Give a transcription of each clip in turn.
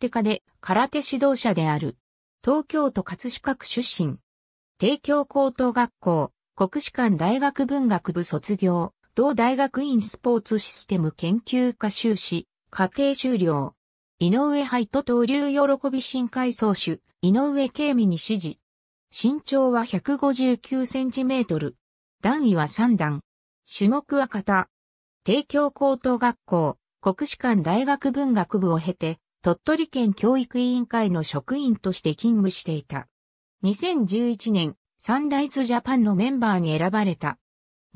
手家で空手指導者である。東京都葛飾区出身。帝京高等学校、国士館大学文学部卒業、同大学院スポーツシステム研究科修士、家庭修了。井上杯と東流喜び新海総主、井上慶美に指示。身長は159センチメートル。段位は3段。種目は型。帝京高等学校、国士館大学文学部を経て、鳥取県教育委員会の職員として勤務していた。2011年、サンライズジャパンのメンバーに選ばれた。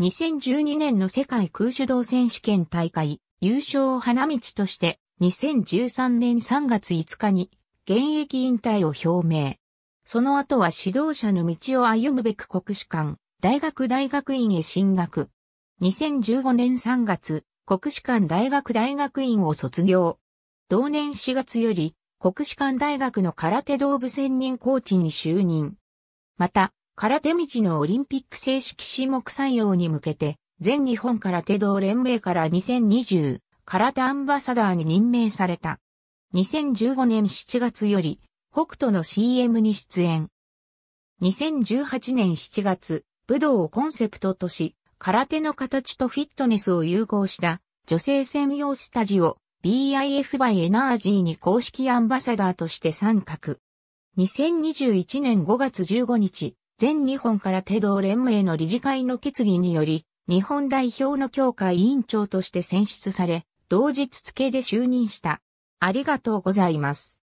2012年の世界空手道選手権大会、優勝を花道として、2013年3月5日に、現役引退を表明。その後は指導者の道を歩むべく国士官、大学大学院へ進学。2015年3月、国士官大学大学院を卒業。同年4月より、国士舘大学の空手道部専任コーチに就任。また、空手道のオリンピック正式種目採用に向けて、全日本空手道連盟から2020空手アンバサダーに任命された。2015年7月より、北斗の CM に出演。2018年7月、武道をコンセプトとし、空手の形とフィットネスを融合した女性専用スタジオ、BIF by e エナージーに公式アンバサダーとして参画。2021年5月15日、全日本から手動連盟の理事会の決議により、日本代表の協会委員長として選出され、同日付で就任した。ありがとうございます。